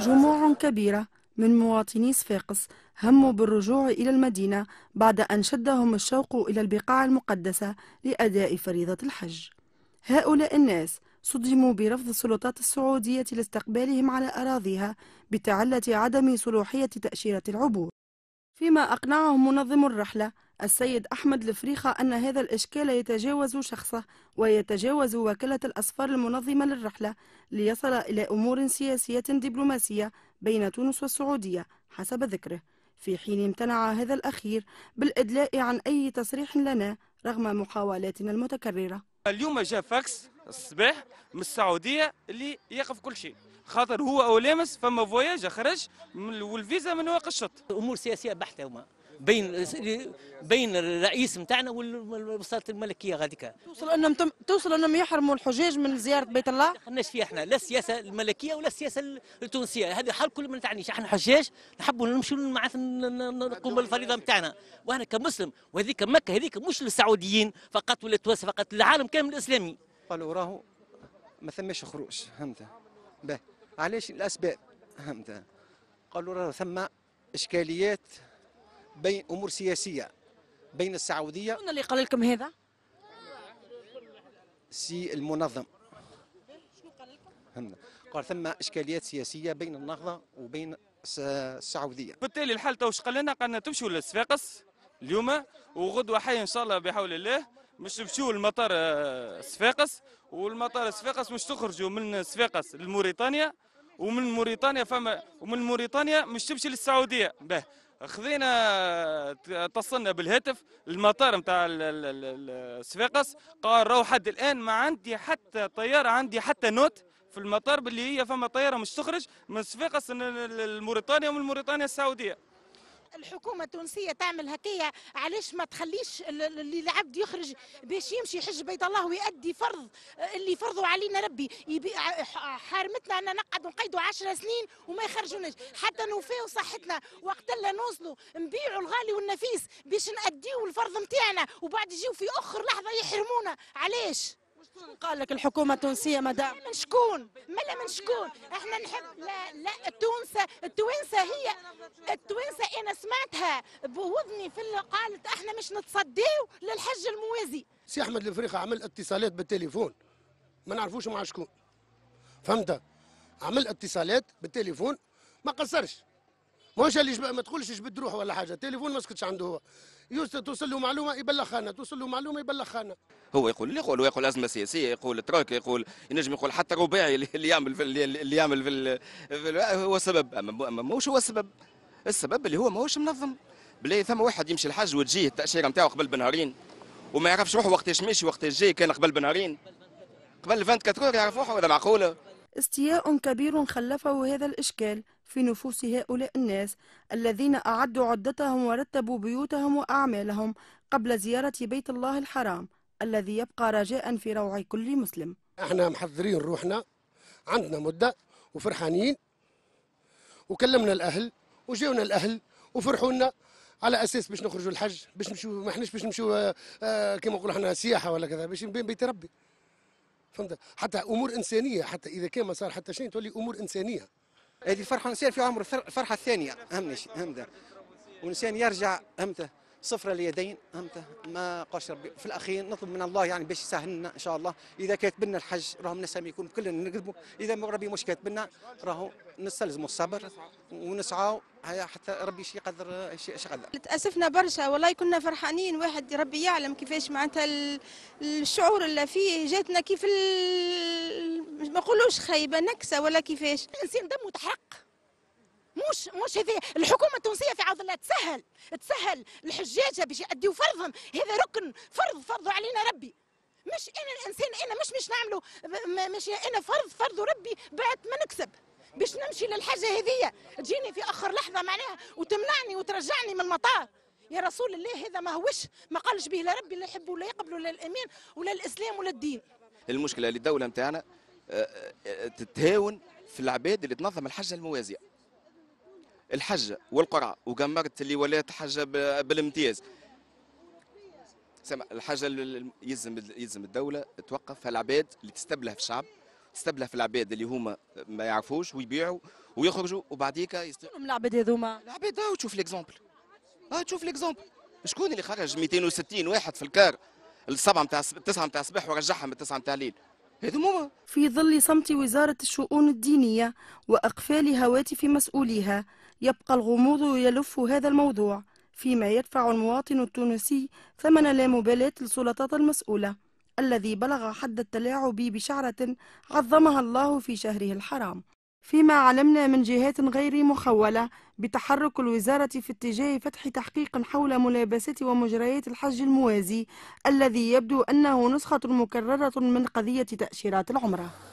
جموع كبيرة من مواطني صفاقس هموا بالرجوع إلى المدينة بعد أن شدهم الشوق إلى البقاع المقدسة لأداء فريضة الحج هؤلاء الناس صدموا برفض السلطات السعودية لاستقبالهم على أراضيها بتعلة عدم صلوحية تأشيرة العبور فيما أقنعهم منظم الرحلة السيد أحمد الفريخة أن هذا الإشكال يتجاوز شخصه ويتجاوز وكالة الأسفار المنظمة للرحلة ليصل إلى أمور سياسية دبلوماسية بين تونس والسعودية حسب ذكره في حين امتنع هذا الأخير بالإدلاء عن أي تصريح لنا رغم محاولاتنا المتكررة اليوم جاء فاكس الصباح من السعودية اللي يقف كل شيء خاطر هو أولامس فما فواياج خرج والفيزا من واقع الشط أمور سياسية بحتة هما بين بين الرئيس نتاعنا والوصاله الملكيه غاديكا توصل انهم تم... توصل انهم يحرموا الحجاج من زياره بيت الله ما دخلناش فيها احنا لا السياسه الملكيه ولا السياسه التونسيه هذه حال كل ما نتعنيش احنا حجاج نحبوا نمشوا معناتها نقوم بالفريضه نتاعنا وانا كمسلم وهذيك مكه هذيك مش للسعوديين فقط ولا تونس فقط للعالم كامل الاسلامي قالوا راهو ما ثماش خروج فهمت به علاش الاسباب فهمت قالوا راهو ثم اشكاليات بين امور سياسيه بين السعوديه من اللي قال لكم هذا؟ سي المنظم قال ثم اشكاليات سياسيه بين النهضه وبين السعوديه بالتالي الحال تو قال لنا قالنا تمشوا لصفاقس اليوم وغدوه حي ان شاء الله بحول الله مش تمشوا لمطار آه، صفاقس والمطار صفاقس مش تخرجوا من صفاقس لموريتانيا ومن موريتانيا فما ومن موريتانيا مش تمشي للسعوديه به خذينا اتصلنا بالهاتف المطار نتاع صفاقس قال راهو حد الان ما عندي حتى طياره عندي حتى نوت في المطار باللي هي فما طياره مش تخرج من صفاقس لموريتانيا ومن موريتانيا السعوديه الحكومه التونسيه تعمل هكايا علاش ما تخليش اللي العبد يخرج باش يمشي يحج بيت الله ويؤدي فرض اللي فرضوا علينا ربي حارمتنا ان نقعد نقيدوا 10 سنين وما يخرجوناش حتى نوفيو صحتنا وقت لا نوصلوا نبيعوا الغالي والنفيس باش نأديوا الفرض نتاعنا وبعد يجيو في اخر لحظه يحرمونا علاش شكون قال لك الحكومه التونسيه مدام من شكون ملا من شكون احنا نحب لا لا التونسه التونسه هي التونسه انا سمعتها بوذني في اللي قالت احنا مش نتصديو للحج الموازي سي احمد الفريق عمل اتصالات بالتليفون ما نعرفوش مع شكون فهمت عمل اتصالات بالتليفون ما قصرش ماهوش اللي ما تقولش جبد روحه ولا حاجه التليفون ما سكتش عنده هو يوسف توصل له معلومه يبلغها لنا توصل له معلومه يبلغها لنا هو يقول اللي يقول يقول ازمه سياسيه يقول تراك يقول ينجم يقول حتى رباعي اللي يعمل في اللي يعمل في, في هو سبب اما ماهوش هو السبب السبب اللي هو ماهوش منظم بلي ثم واحد يمشي الحج وتجيه التاشيره نتاعو قبل بنهارين وما يعرفش روحه وقتاش مشي وقتاش جاي كان قبل بنهارين قبل 24 يعرف روحه ولا معقوله استياء كبير خلفه هذا الاشكال في نفوس هؤلاء الناس الذين أعدوا عدتهم ورتبوا بيوتهم وأعمالهم قبل زيارة بيت الله الحرام الذي يبقى رجاء في روع كل مسلم احنا محضرين روحنا عندنا مدة وفرحانين وكلمنا الأهل وجاونا الأهل وفرحونا على اساس باش نخرجوا الحج باش نمشوا ما احناش باش نمشوا آه، آه، كما نقولوا احنا سياحه ولا كذا باش نبين بيت ربي فهمت حتى امور انسانيه حتى اذا كان ما صار حتى شيء تولي امور انسانيه هذه الفرحه الانسان في عمره الفرحه الثانيه اهم شيء اهم ده والانسان يرجع امتى صفر اليدين فهمت ما قاش ربي في الاخير نطلب من الله يعني باش يسهل لنا ان شاء الله اذا كاتب لنا الحج من نسام يكون كلنا نكذبوا اذا ربي مش كاتب لنا راهو نستلزموا الصبر ونسعوا حتى ربي شي قدر شي قدر تاسفنا برشا والله كنا فرحانين واحد ربي يعلم كيفاش معناتها الشعور اللي فيه جاتنا كيف ما نقولوش خايبه نكسه ولا كيفاش الانسان دمه تحرق مش مش هذي الحكومه التونسيه في عوض الله تسهل تسهل الحجاجه باش يأديوا فرضهم هذا ركن فرض فرضه علينا ربي مش انا الانسان انا مش مش نعمله مش انا فرض فرضه ربي بعد ما نكسب باش نمشي للحاجه هذية تجيني في اخر لحظه معناها وتمنعني وترجعني من المطار يا رسول الله هذا ما هوش ما قالش به لا ربي لا يحب ولا يقبل ولا الايمان ولا الاسلام ولا الدين المشكله اللي الدوله نتاعنا آه، آه، تتهاون في العباد اللي تنظم الحجه الموازيه الحجه والقرعه وقمرت اللي ولات حجه بالامتياز سمع الحاجه يلزم يلزم الدوله توقف العباد اللي تستبله في الشعب تستبله في العباد اللي هما ما يعرفوش ويبيعوا ويخرجوا وبعديك من العباد هذوما العباد اه تشوف ليكزومبل اه تشوف ليكزومبل شكون اللي خرج 260 واحد في الكار السبعه نتاع التسعه نتاع الصباح ورجعهم التسعه نتاع الليل هذوما في ظل صمت وزاره الشؤون الدينيه واقفال هواتف مسؤوليها يبقى الغموض يلف هذا الموضوع فيما يدفع المواطن التونسي ثمن لا مبالاة السلطات المسؤولة الذي بلغ حد التلاعب بشعرة عظمها الله في شهره الحرام فيما علمنا من جهات غير مخولة بتحرك الوزارة في اتجاه فتح تحقيق حول ملابسات ومجريات الحج الموازي الذي يبدو أنه نسخة مكررة من قضية تأشيرات العمرة